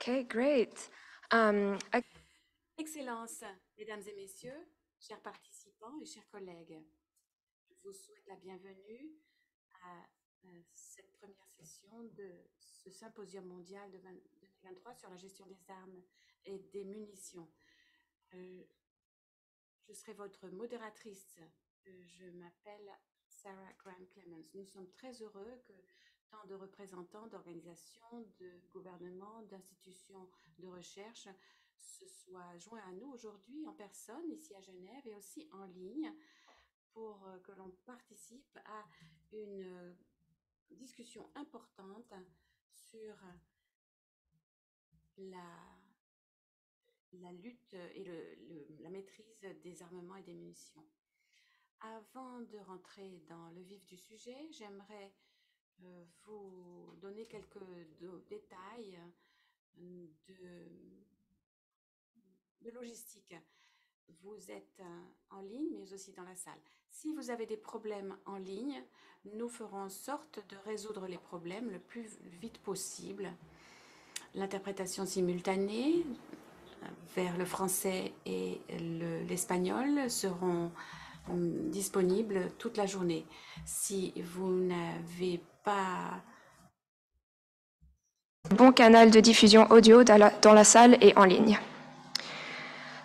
OK, great. Um, mesdames et Messieurs, chers participants et chers collègues, je vous souhaite la bienvenue à euh, cette première session de ce symposium mondial de 2023 sur la gestion des armes et des munitions. Euh, je serai votre modératrice. Euh, je m'appelle Sarah Graham Clemens. Nous sommes très heureux que tant de représentants d'organisations, de gouvernements, d'institutions de recherche se soient joints à nous aujourd'hui en personne ici à Genève et aussi en ligne pour euh, que l'on participe à une euh, discussion importante sur la, lutte et la maîtrise des armements et des munitions. Avant de rentrer dans le vif du sujet, j'aimerais euh, vous donner quelques détails euh, de, logistique. Vous êtes euh, en ligne, mais aussi dans la salle. Si vous avez des problèmes en ligne, nous ferons en sorte de résoudre les problèmes le plus vite possible. L'interprétation simultanée vers le français et l'espagnol seront Hum, disponible toute la journée. Si vous n'avez pas bon canal de diffusion audio dans la, salle et en ligne.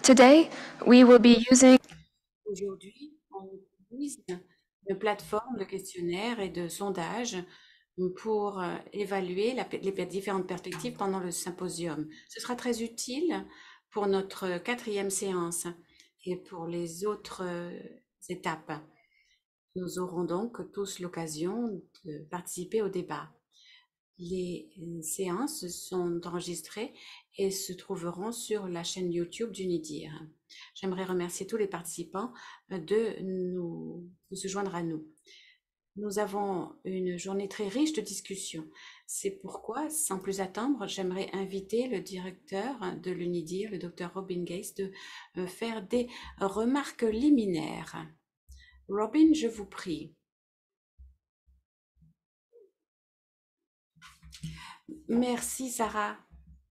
Today, we will be using Aujourd'hui, on utilise une plateforme de questionnaires et de sondages pour euh, évaluer les différentes perspectives pendant le symposium. Ce sera très utile pour notre quatrième séance et pour les autres euh, étapes. Nous aurons donc tous l'occasion de participer au débat. Les euh, séances sont enregistrées et se trouveront sur la chaîne YouTube d'Unidir. J'aimerais remercier tous les participants de, nous, de se joindre à nous. Nous avons une journée très riche de discussions. C'est pourquoi, sans plus attendre, j'aimerais inviter le directeur de l'UNIDIR, le docteur Robin Gates, de euh, faire des remarques liminaires. Robin, je vous prie. Merci, Sarah.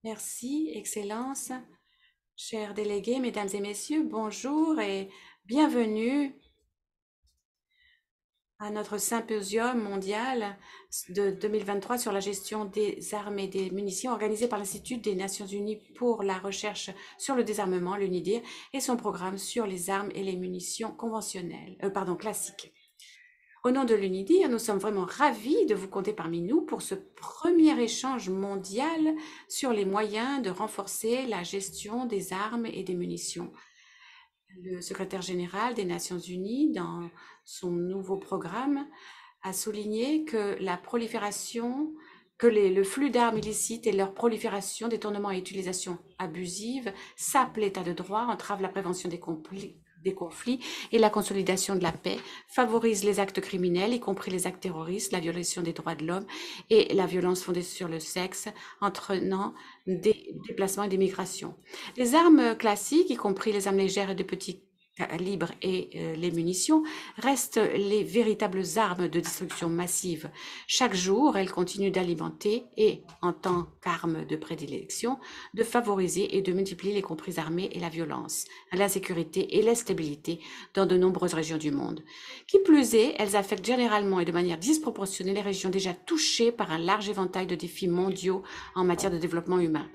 Merci, Excellence. Chers délégués, Mesdames et Messieurs, bonjour et bienvenue à notre symposium mondial de 2023 sur la gestion des armes et des munitions organisé par l'Institut des Nations Unies pour la recherche sur le désarmement, l'UNIDIR, et son programme sur les armes et les munitions conventionnelles, euh, pardon, classiques. Au nom de l'UNIDIR, nous sommes vraiment ravis de vous compter parmi nous pour ce premier échange mondial sur les moyens de renforcer la gestion des armes et des munitions. Le secrétaire général des Nations Unies, dans son nouveau programme, a souligné que la prolifération, que les, le flux d'armes illicites et leur prolifération, détournement et utilisation abusive sapent l'état de droit, entravent la prévention des conflits, des conflits et la consolidation de la paix, favorise les actes criminels, y compris les actes terroristes, la violation des droits de l'homme et la violence fondée sur le sexe, entraînant des déplacements et des migrations. Les armes classiques, y compris les armes légères et de petits libre et euh, les munitions restent les véritables armes de destruction massive. Chaque jour, elles continuent d'alimenter et, en tant qu'armes de prédilection, de favoriser et de multiplier les comprises armées et la violence, l'insécurité et l'instabilité dans de nombreuses régions du monde. Qui plus est, elles affectent généralement et de manière disproportionnée les régions déjà touchées par un large éventail de défis mondiaux en matière de développement humain.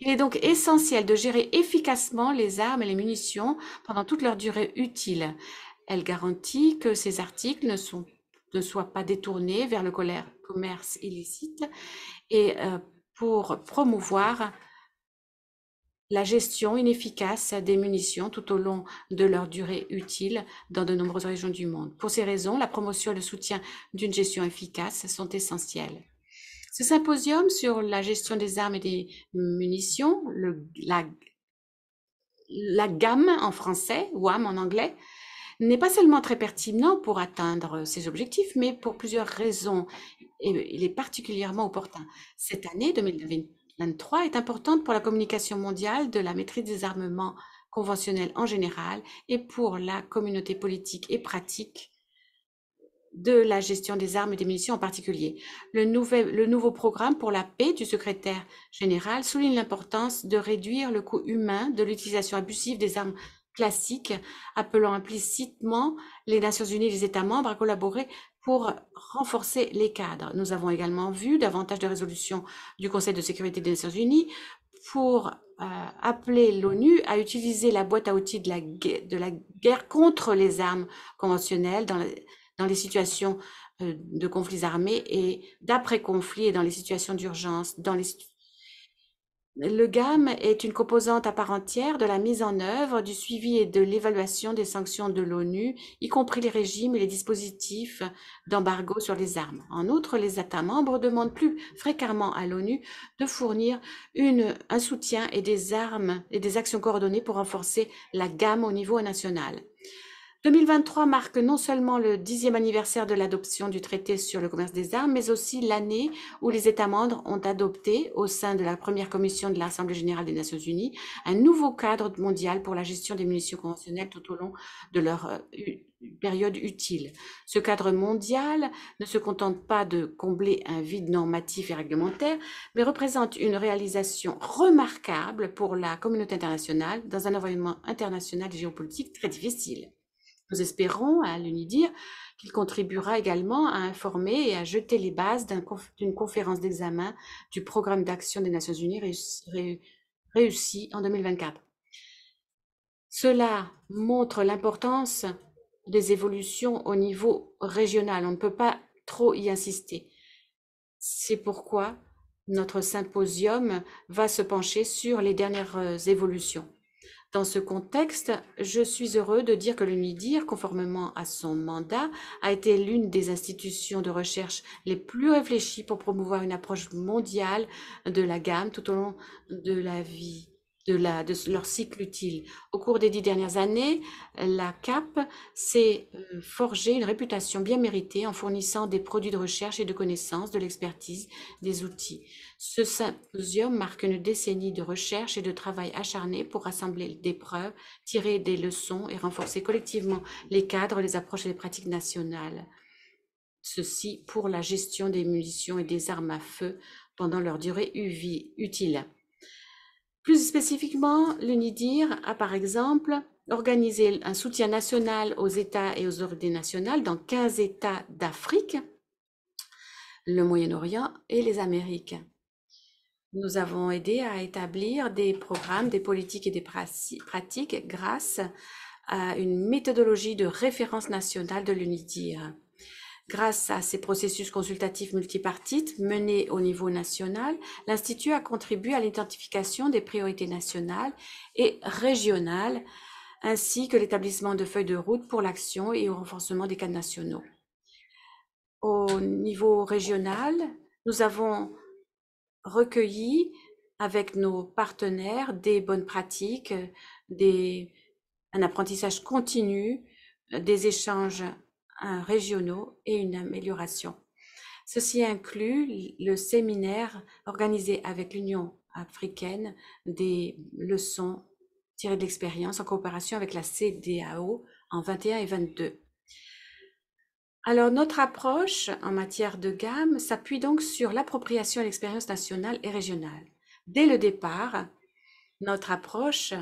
Il est donc essentiel de gérer efficacement les armes et les munitions pendant toute leur durée utile. Elle garantit que ces articles ne, sont, ne soient pas détournés vers le commerce illicite et euh, pour promouvoir la gestion inefficace des munitions tout au long de leur durée utile dans de nombreuses régions du monde. Pour ces raisons, la promotion et le soutien d'une gestion efficace sont essentiels. Ce symposium sur la gestion des armes et des munitions, la, la gamme en français, ou AM en anglais, n'est pas seulement très pertinent pour atteindre ces objectifs, mais pour plusieurs raisons. Et il est particulièrement opportun. Cette année 2023 est importante pour la communication mondiale de la maîtrise des armements conventionnels en général et pour la communauté politique et pratique de la gestion des armes et des munitions en particulier. Le, nouvel, le nouveau programme pour la paix du secrétaire général souligne l'importance de réduire le coût humain de l'utilisation abusive des armes classiques, appelant implicitement les Nations Unies et les États membres à collaborer pour renforcer les cadres. Nous avons également vu davantage de résolutions du Conseil de sécurité des Nations Unies pour euh, appeler l'ONU à utiliser la boîte à outils de la, guerre, de la guerre contre les armes conventionnelles dans dans les situations euh, de conflits armés et daprès conflits et dans les situations d'urgence. Le GAM est une composante à part entière de la mise en œuvre, du suivi et de l'évaluation des sanctions de l'ONU, y compris les régimes et les dispositifs d'embargo sur les armes. En outre, les États membres demandent plus fréquemment à l'ONU de fournir un soutien et des armes et des actions coordonnées pour renforcer la gamme au niveau national. 2023 marque non seulement le dixième anniversaire de l'adoption du traité sur le commerce des armes, mais aussi l'année où les États membres ont adopté, au sein de la première commission de l'Assemblée générale des Nations unies, un nouveau cadre mondial pour la gestion des munitions conventionnelles tout au long de leur euh, période utile. Ce cadre mondial ne se contente pas de combler un vide normatif et réglementaire, mais représente une réalisation remarquable pour la communauté internationale dans un environnement international et géopolitique très difficile. Nous espérons hein, à l'UNIDIR qu'il contribuera également à informer et à jeter les bases d'une conférence d'examen du programme d'action des Nations Unies réussi en 2024. Cela montre l'importance des évolutions au niveau régional. On ne peut pas trop y insister. C'est pourquoi notre symposium va se pencher sur les dernières euh, évolutions. Dans ce contexte, je suis heureux de dire que l'UNIDIR, conformément à son mandat, a été l'une des institutions de recherche les plus réfléchies pour promouvoir une approche mondiale de la gamme tout au long de la vie de, leur cycle utile. Au cours des dix dernières années, la CAP s'est euh, forgée une réputation bien méritée en fournissant des produits de recherche et de connaissances, de l'expertise, des outils. Ce symposium marque une décennie de recherche et de travail acharné pour rassembler des preuves, tirer des leçons et renforcer collectivement les cadres, les approches et les pratiques nationales. Ceci pour la gestion des munitions et des armes à feu pendant leur durée utile. Plus spécifiquement, l'UNIDIR a par exemple organisé un soutien national aux États et aux ordres nationales dans 15 États d'Afrique, le Moyen-Orient et les Amériques. Nous avons aidé à établir des programmes, des politiques et des pratiques grâce à une méthodologie de référence nationale de l'UNIDIR. Grâce à ces processus consultatifs multipartites menés au niveau national, l'Institut a contribué à l'identification des priorités nationales et régionales, ainsi que l'établissement de feuilles de route pour l'action et au renforcement des cadres nationaux. Au niveau régional, nous avons recueilli avec nos partenaires des bonnes pratiques, un apprentissage continu, des échanges régionaux et une amélioration. Ceci inclut le séminaire organisé avec l'Union africaine des leçons tirées de l'expérience en coopération avec la CDAO en 21 et 22. Alors, notre approche en matière de gamme s'appuie donc sur l'appropriation à l'expérience nationale et régionale. Dès le départ, notre approche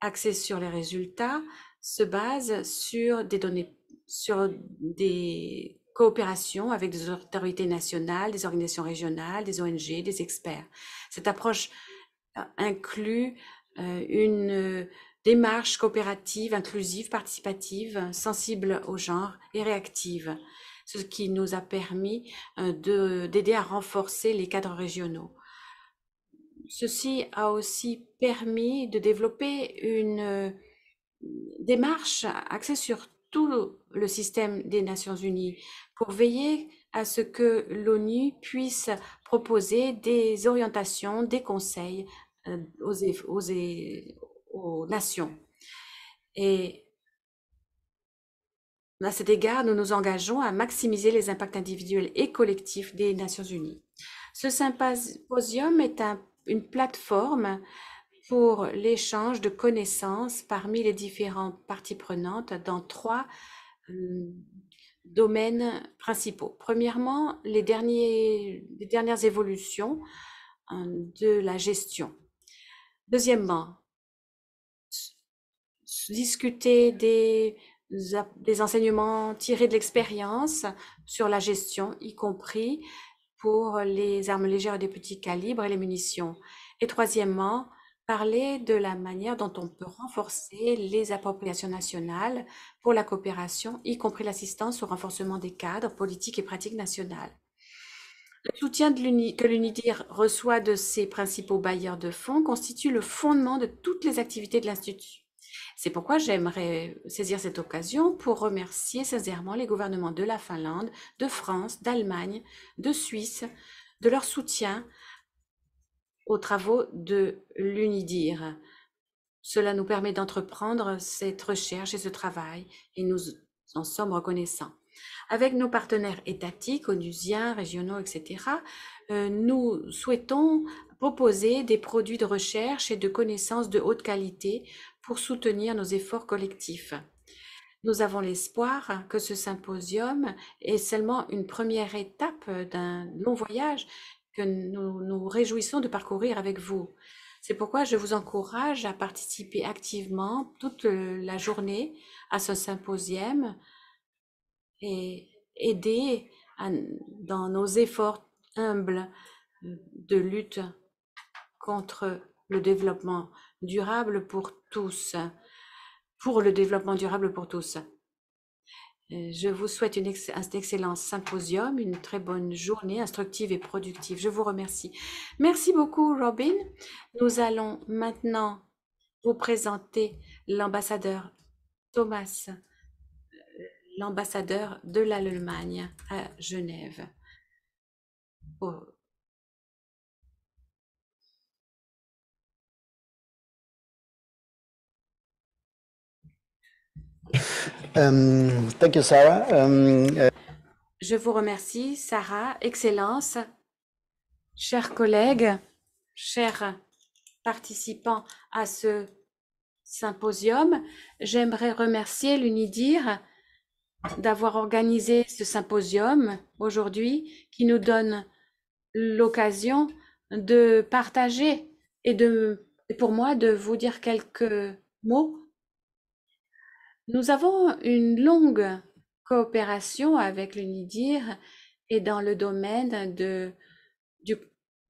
axée sur les résultats se base sur des données sur des coopérations avec des autorités nationales, des organisations régionales, des ONG, des experts. Cette approche euh, inclut euh, une euh, démarche coopérative, inclusive, participative, sensible au genre et réactive, ce qui nous a permis d'aider à renforcer les cadres régionaux. Ceci a aussi permis de développer une démarche axée sur tout le système des Nations Unies pour veiller à ce que l'ONU puisse proposer des orientations, des conseils euh, aux, nations. Et à cet égard, nous nous engageons à maximiser les impacts individuels et collectifs des Nations Unies. Ce symposium est une plateforme pour l'échange de connaissances parmi les différentes parties prenantes dans trois euh, domaines principaux. Premièrement, les, derniers, les dernières évolutions euh, de la gestion. Deuxièmement, discuter des, des enseignements tirés de l'expérience sur la gestion, y compris pour les armes légères et des petits calibres et les munitions. Et troisièmement, parler de la manière dont on peut renforcer les appropriations nationales pour la coopération, y compris l'assistance au renforcement des cadres politiques et pratiques nationales. Le soutien que l'UNIDIR reçoit de ses principaux bailleurs de fonds constitue le fondement de toutes les activités de l'Institut. C'est pourquoi j'aimerais saisir cette occasion pour remercier sincèrement les gouvernements de la Finlande, de France, d'Allemagne, de Suisse, de leur soutien aux travaux de l'UNIDIR. Cela nous permet d'entreprendre cette recherche et ce travail et nous en sommes reconnaissants. Avec nos partenaires étatiques, onusiens, régionaux, etc., euh, nous souhaitons proposer des produits de recherche et de connaissances de haute qualité pour soutenir nos efforts collectifs. Nous avons l'espoir que ce symposium est seulement une première étape d'un long voyage que nous nous réjouissons de parcourir avec vous. C'est pourquoi je vous encourage à participer activement toute la journée à ce symposium et aider dans nos efforts humbles euh, de lutte contre le développement durable pour tous, pour le développement durable pour tous. Euh, je vous souhaite une un excellent symposium, une très bonne journée instructive et productive. Je vous remercie. Merci beaucoup, Robin. Nous allons maintenant vous présenter l'ambassadeur Thomas, euh, l'ambassadeur de l'Allemagne à Genève. Euh, thank Sarah. Euh, euh, Je vous remercie, Sarah, Excellence, chers collègues, chers participants à ce symposium. J'aimerais remercier l'UNIDIR d'avoir organisé ce symposium aujourd'hui qui nous donne l'occasion de partager et de, pour moi, de vous dire quelques mots nous avons une longue coopération avec le NIDIR et dans le domaine de,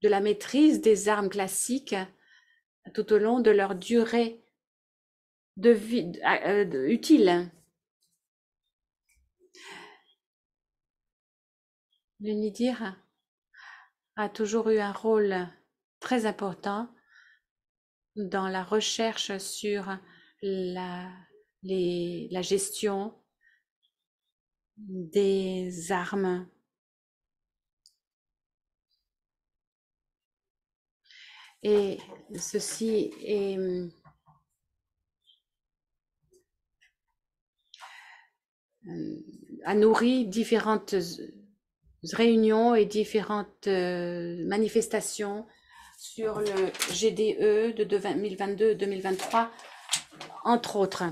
la maîtrise des armes classiques tout au long de leur durée euh, utile. Le NIDIR a toujours eu un rôle très important dans la recherche sur la la gestion des armes. Et ceci est euh, a nourri différentes réunions et différentes euh, manifestations sur le GDE de 2022-2023, entre autres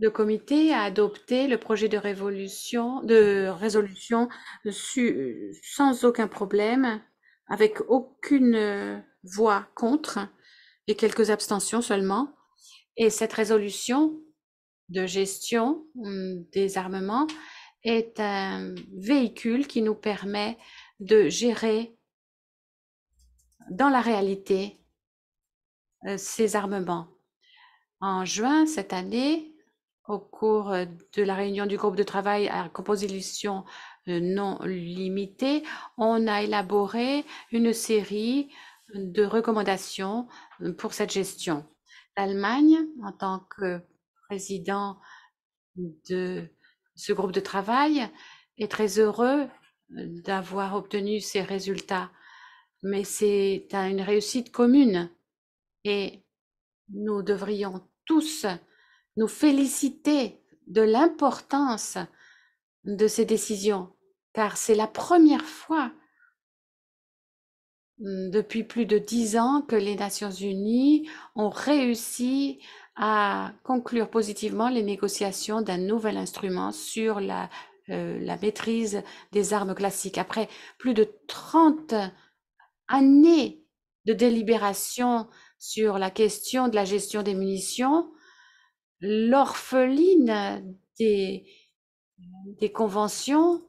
le comité a adopté le projet de, révolution, de résolution sans aucun problème, avec aucune voix contre et quelques abstentions seulement. Et cette résolution de gestion hum, des armements est un véhicule qui nous permet de gérer dans la réalité euh, ces armements en juin cette année, au cours euh, de la réunion du groupe de travail à composition euh, non limitée, on a élaboré une série de recommandations euh, pour cette gestion. L'Allemagne, en tant que président de ce groupe de travail, est très heureux d'avoir obtenu ces résultats, mais c'est une réussite commune et nous devrions tous nous féliciter de l'importance de ces décisions, car c'est la première fois hum, depuis plus de dix ans que les Nations Unies ont réussi à conclure positivement les négociations d'un nouvel instrument sur la, euh, maîtrise des armes classiques. Après plus de 30 années de délibération sur la question de la gestion des munitions, l'orpheline des, des conventions,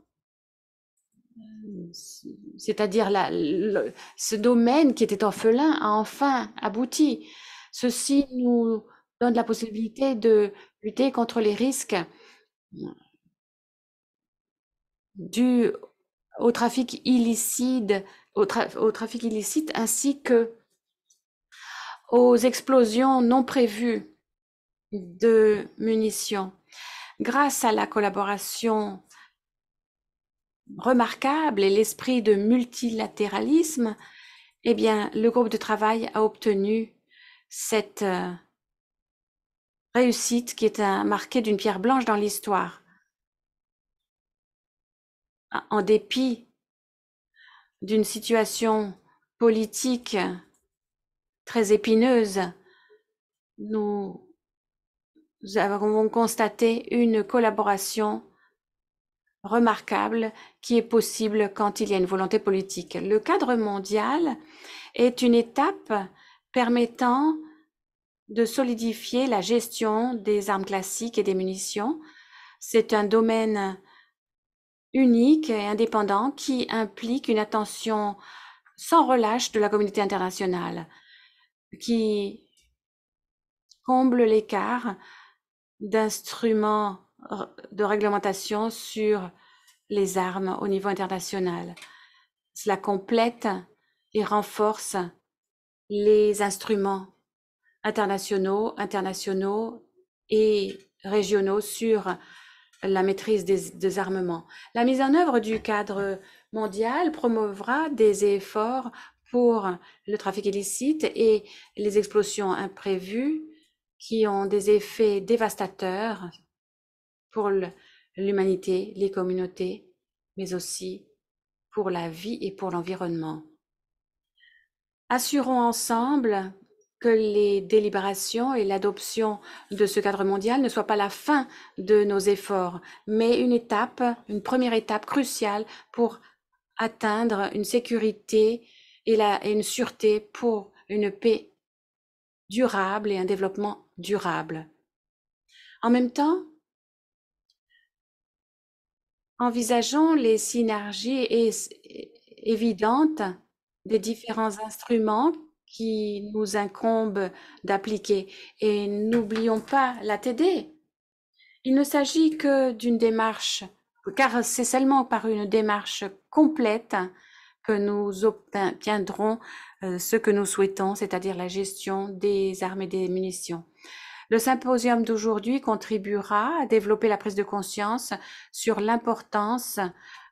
c'est-à-dire ce domaine qui était orphelin, a enfin abouti. Ceci nous donne la possibilité de lutter contre les risques dus au trafic illicite, au trafic illicite ainsi que aux explosions non prévues de munitions. Grâce à la collaboration remarquable et l'esprit de multilatéralisme, eh bien, le groupe de travail a obtenu cette euh, réussite qui est marquée d'une pierre blanche dans l'histoire. En dépit d'une situation politique très épineuse, nous avons constaté une collaboration remarquable qui est possible quand il y a une volonté politique. Le cadre mondial est une étape permettant de solidifier la gestion des armes classiques et des munitions. C'est un domaine unique et indépendant qui implique une attention sans relâche de la communauté internationale qui comble l'écart d'instruments de réglementation sur les armes au niveau international. Cela complète et renforce les instruments internationaux, internationaux et régionaux sur la maîtrise des, armements. La mise en œuvre du cadre mondial promouvra des efforts pour le trafic illicite et les explosions imprévues qui ont des effets dévastateurs pour l'humanité, les communautés, mais aussi pour la vie et pour l'environnement. Assurons ensemble que les délibérations et l'adoption de ce cadre mondial ne soient pas la fin de nos efforts, mais une étape, une première étape cruciale pour atteindre une sécurité et, une sûreté pour une paix durable et un développement durable. En même temps, envisageons les synergies évidentes des différents instruments qui nous incombent d'appliquer et n'oublions pas la TD. Il ne s'agit que d'une démarche, car c'est seulement par une démarche complète nous obtiendrons euh, ce que nous souhaitons, c'est-à-dire la gestion des armes et des munitions. Le symposium d'aujourd'hui contribuera à développer la prise de conscience sur l'importance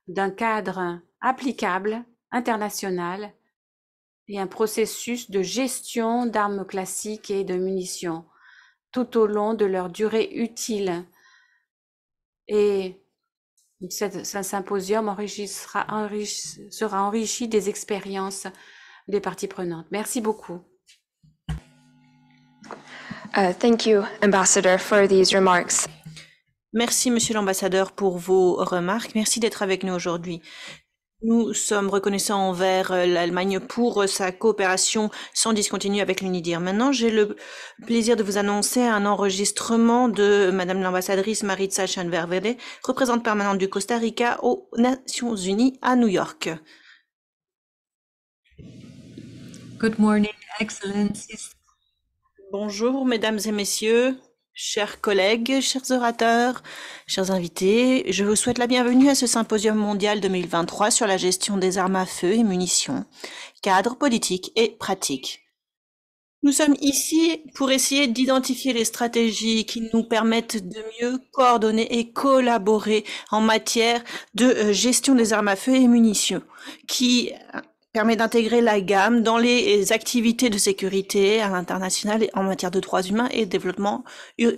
d'un cadre applicable, international, et un processus de gestion d'armes classiques et de munitions tout au long de leur durée utile et ce symposium sera enrichi des expériences des parties prenantes. Merci beaucoup. Euh, thank you, Ambassador, for these remarks. Merci, Monsieur l'Ambassadeur, pour vos remarques. Merci d'être avec nous aujourd'hui. Nous sommes reconnaissants envers euh, l'Allemagne pour euh, sa coopération sans discontinu avec l'UNIDIR. Maintenant, j'ai le plaisir de vous annoncer un enregistrement de Madame l'ambassadrice Maritza Chanververde, représentante permanente du Costa Rica aux Nations Unies à New York. Good morning, Bonjour, Mesdames et Messieurs. Chers collègues, chers orateurs, chers invités, je vous souhaite la bienvenue à ce symposium mondial 2023 sur la gestion des armes à feu et munitions, cadre politique et pratique. Nous sommes ici pour essayer d'identifier les stratégies qui nous permettent de mieux coordonner et collaborer en matière de euh, gestion des armes à feu et munitions, qui permet d'intégrer la gamme dans les activités de sécurité à l'international en matière de droits humains et développement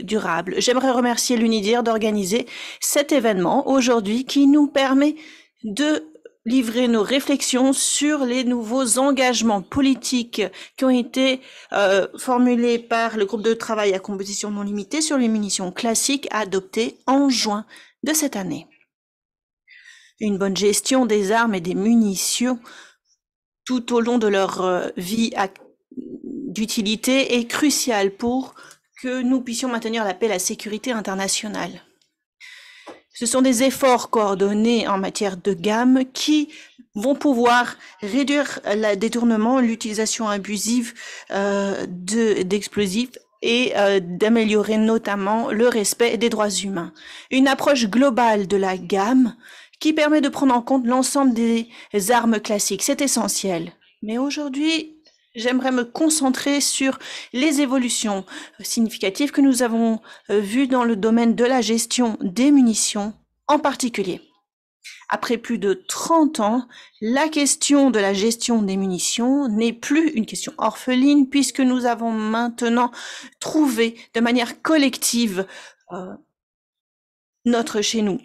durable. J'aimerais remercier l'UNIDIR d'organiser cet événement aujourd'hui qui nous permet de livrer nos réflexions sur les nouveaux engagements politiques qui ont été euh, formulés par le groupe de travail à composition non limitée sur les munitions classiques adoptées en juin de cette année. Une bonne gestion des armes et des munitions tout au long de leur euh, vie d'utilité est crucial pour que nous puissions maintenir la paix et la sécurité internationale. Ce sont des efforts coordonnés en matière de gamme qui vont pouvoir réduire le détournement, l'utilisation abusive euh, d'explosifs et euh, d'améliorer notamment le respect des droits humains. Une approche globale de la gamme qui permet de prendre en compte l'ensemble des armes classiques. C'est essentiel. Mais aujourd'hui, j'aimerais me concentrer sur les évolutions significatives que nous avons euh, vues dans le domaine de la gestion des munitions en particulier. Après plus de 30 ans, la question de la gestion des munitions n'est plus une question orpheline puisque nous avons maintenant trouvé de manière collective euh, notre chez nous.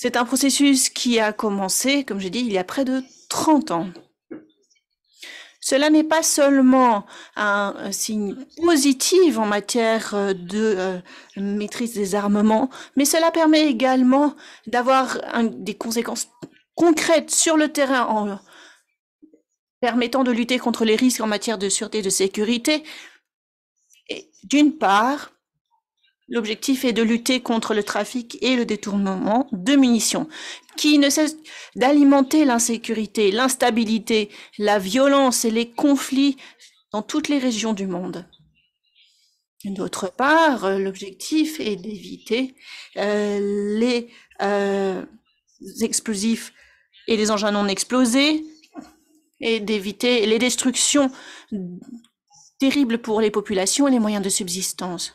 C'est un processus qui a commencé, comme j'ai dit, il y a près de 30 ans. Cela n'est pas seulement un, signe positif en matière euh, de euh, maîtrise des armements, mais cela permet également d'avoir des conséquences concrètes sur le terrain en permettant de lutter contre les risques en matière de sûreté et de sécurité, d'une part, L'objectif est de lutter contre le trafic et le détournement de munitions, qui ne cessent d'alimenter l'insécurité, l'instabilité, la violence et les conflits dans toutes les régions du monde. D'autre part, euh, l'objectif est d'éviter euh, les euh, explosifs et les engins non explosés et d'éviter les destructions terribles pour les populations et les moyens de subsistance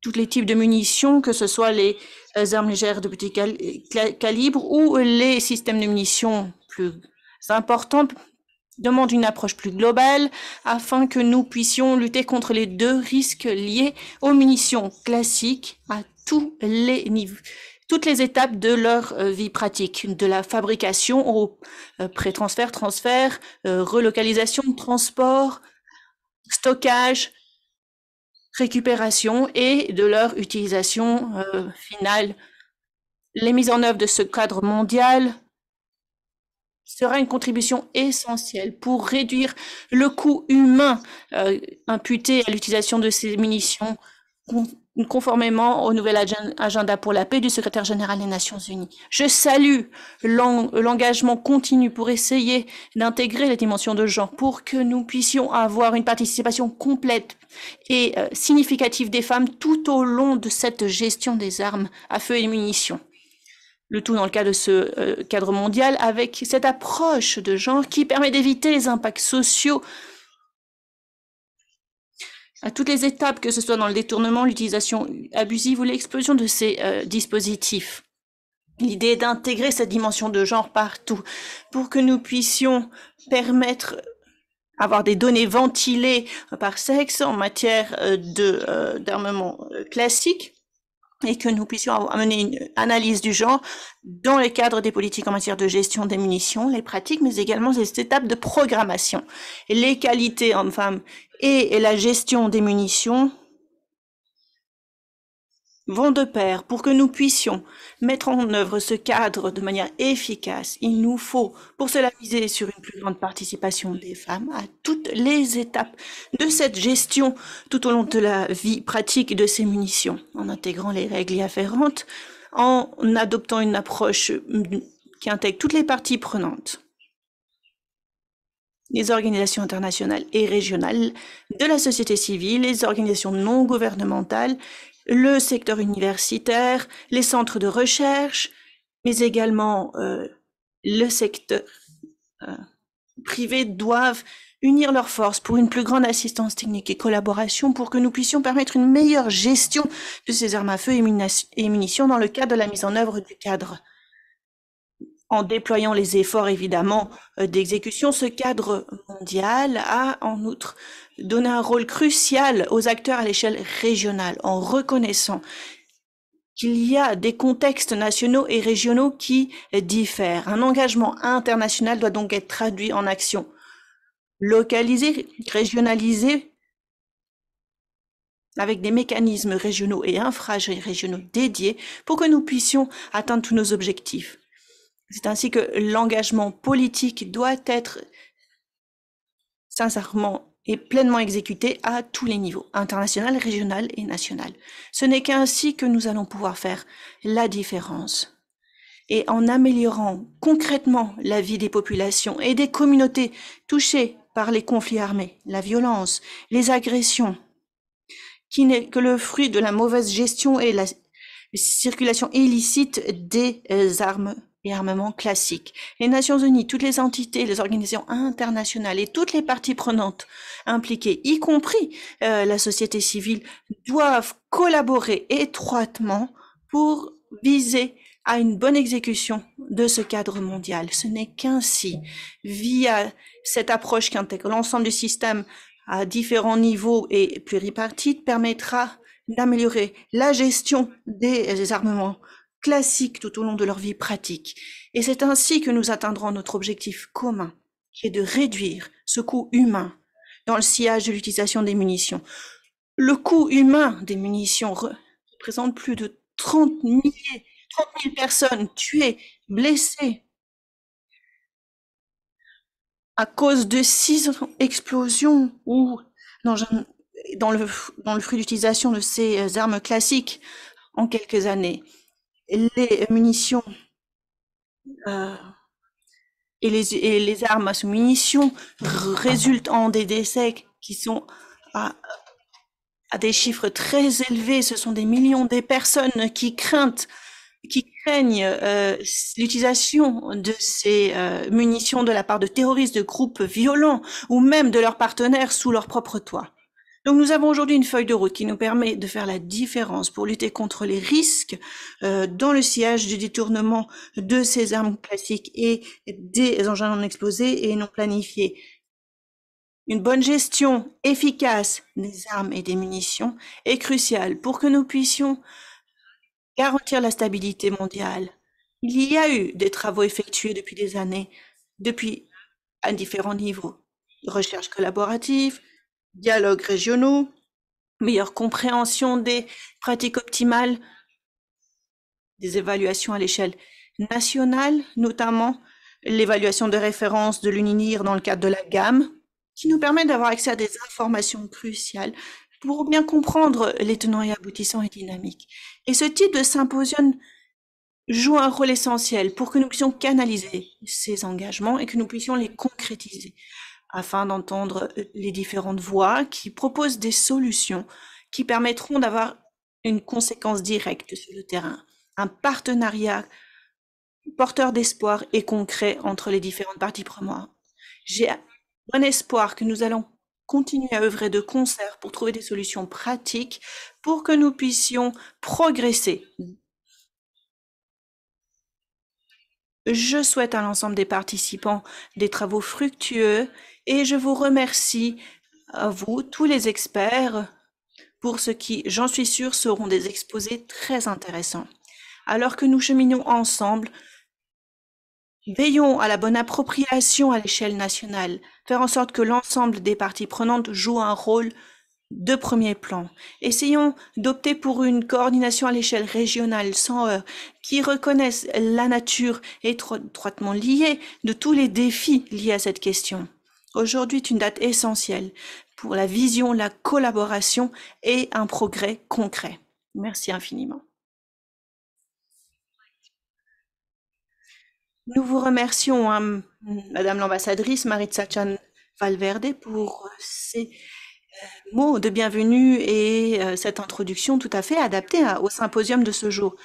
tous les types de munitions, que ce soit les armes légères de petit calibre ou les systèmes de munitions plus importants, demandent une approche plus globale afin que nous puissions lutter contre les deux risques liés aux munitions classiques à tous les niveaux toutes les étapes de leur euh, vie pratique, de la fabrication au euh, pré-transfert, transfert, euh, relocalisation, transport, stockage, récupération et de leur utilisation euh, finale. Les mises en œuvre de ce cadre mondial sera une contribution essentielle pour réduire le coût humain euh, imputé à l'utilisation de ces munitions conformément au nouvel agenda pour la paix du secrétaire général des Nations Unies. Je salue l'engagement continu pour essayer d'intégrer les dimensions de genre pour que nous puissions avoir une participation complète et euh, significative des femmes tout au long de cette gestion des armes à feu et munitions. Le tout dans le cadre de ce euh, cadre mondial avec cette approche de genre qui permet d'éviter les impacts sociaux à toutes les étapes, que ce soit dans le détournement, l'utilisation abusive ou l'explosion de ces euh, dispositifs. L'idée est d'intégrer cette dimension de genre partout pour que nous puissions permettre avoir des données ventilées par sexe en matière euh, euh, d'armement classique et que nous puissions amener une analyse du genre dans le cadre des politiques en matière de gestion des munitions, les pratiques, mais également les étapes de programmation. les qualités hommes-femmes et la gestion des munitions vont de pair pour que nous puissions mettre en œuvre ce cadre de manière efficace. Il nous faut, pour cela, miser sur une plus grande participation des femmes à toutes les étapes de cette gestion tout au long de la vie pratique de ces munitions, en intégrant les règles y afférentes, en adoptant une approche qui intègre toutes les parties prenantes les organisations internationales et régionales, de la société civile, les organisations non gouvernementales le secteur universitaire, les centres de recherche, mais également euh, le secteur euh, privé doivent unir leurs forces pour une plus grande assistance technique et collaboration pour que nous puissions permettre une meilleure gestion de ces armes à feu et munitions dans le cadre de la mise en œuvre du cadre. En déployant les efforts évidemment euh, d'exécution, ce cadre mondial a en outre donner un rôle crucial aux acteurs à l'échelle régionale en reconnaissant qu'il y a des contextes nationaux et régionaux qui diffèrent. Un engagement international doit donc être traduit en action. localisée, régionalisée, avec des mécanismes régionaux et régionaux dédiés pour que nous puissions atteindre tous nos objectifs. C'est ainsi que l'engagement politique doit être sincèrement et pleinement exécutée à tous les niveaux, international, régional et national. Ce n'est qu'ainsi que nous allons pouvoir faire la différence. Et en améliorant concrètement la vie des populations et des communautés touchées par les conflits armés, la violence, les agressions, qui n'est que le fruit de la mauvaise gestion et la circulation illicite des euh, armes et armement classique. Les Nations Unies, toutes les entités, les organisations internationales et toutes les parties prenantes impliquées, y compris euh, la société civile, doivent collaborer étroitement pour viser à une bonne exécution de ce cadre mondial. Ce n'est qu'ainsi, via cette approche qui intègre l'ensemble du système à différents niveaux et pluripartite, permettra d'améliorer la gestion des armements classiques tout au long de leur vie pratique. Et c'est ainsi que nous atteindrons notre objectif commun, qui est de réduire ce coût humain dans le sillage de l'utilisation des munitions. Le coût humain des munitions représente plus de 30, 000 personnes tuées, blessées, à cause de six explosions ou dans, le, dans le fruit d'utilisation de ces euh, armes classiques en quelques années les munitions euh, et, les, armes à sous-munitions résultent en des décès qui sont à, des chiffres très élevés. Ce sont des millions de personnes qui craignent, qui craignent euh, l'utilisation de ces euh, munitions de la part de terroristes, de groupes violents ou même de leurs partenaires sous leur propre toit. Donc nous avons aujourd'hui une feuille de route qui nous permet de faire la différence pour lutter contre les risques euh, dans le sillage du détournement de ces armes classiques et des engins non explosés et non planifiés. Une bonne gestion efficace des armes et des munitions est cruciale pour que nous puissions garantir la stabilité mondiale. Il y a eu des travaux effectués depuis des années, depuis à différents niveaux. Recherche collaborative, dialogues régionaux, meilleure compréhension des pratiques optimales, des évaluations à l'échelle nationale, notamment l'évaluation de référence de l'UNINIR dans le cadre de la gamme, qui nous permet d'avoir accès à des informations cruciales pour bien comprendre les tenants et aboutissants et dynamiques. Et ce type de symposium joue un rôle essentiel pour que nous puissions canaliser ces engagements et que nous puissions les concrétiser afin d'entendre euh, les différentes voix qui proposent des solutions qui permettront d'avoir une conséquence directe sur le terrain, un partenariat porteur d'espoir et concret entre les différentes parties prenantes. J'ai bon espoir que nous allons continuer à œuvrer de concert pour trouver des solutions pratiques pour que nous puissions progresser Je souhaite à l'ensemble des participants des travaux fructueux et je vous remercie à vous, tous les experts, pour ce qui, j'en suis sûre, seront des exposés très intéressants. Alors que nous cheminons ensemble, veillons à la bonne appropriation à l'échelle nationale, faire en sorte que l'ensemble des parties prenantes joue un rôle deux premier plan. Essayons d'opter pour une coordination à l'échelle régionale sans heurts qui reconnaissent la nature étroitement liée de tous les défis liés à cette question. Aujourd'hui est une date essentielle pour la vision, la collaboration et un progrès concret. Merci infiniment. Nous vous remercions, hein, Madame l'ambassadrice Maritza Chan Valverde, pour ces mots de bienvenue et euh, cette introduction tout à fait adaptée au symposium de ce jour.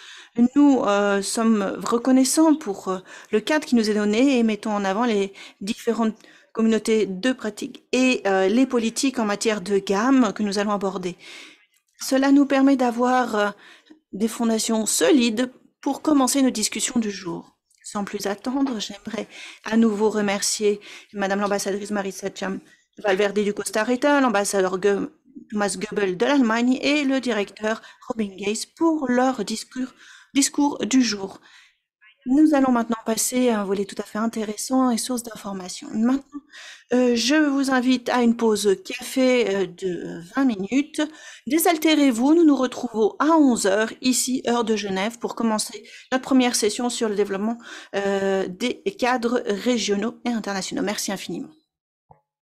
Nous euh, sommes reconnaissants pour euh, le cadre qui nous est donné et mettons en avant les différentes communautés de pratiques et les politiques en matière de gamme que nous allons aborder. Cela nous permet d'avoir des fondations solides pour commencer nos discussions du jour. Sans plus attendre, j'aimerais à nouveau remercier Madame l'ambassadrice Marie Cham Valverde du Costa Rica, l'ambassadeur Thomas Goebbels de l'Allemagne et le directeur Robin Gates pour leur discours, du jour. Nous allons maintenant passer à un volet tout à fait intéressant et source d'information. Maintenant, euh, je vous invite à une pause café euh, de 20 minutes. Désaltérez-vous, nous nous retrouvons à 11 heures, ici, heure de Genève, pour commencer notre première session sur le développement euh, des cadres régionaux et internationaux. Merci infiniment.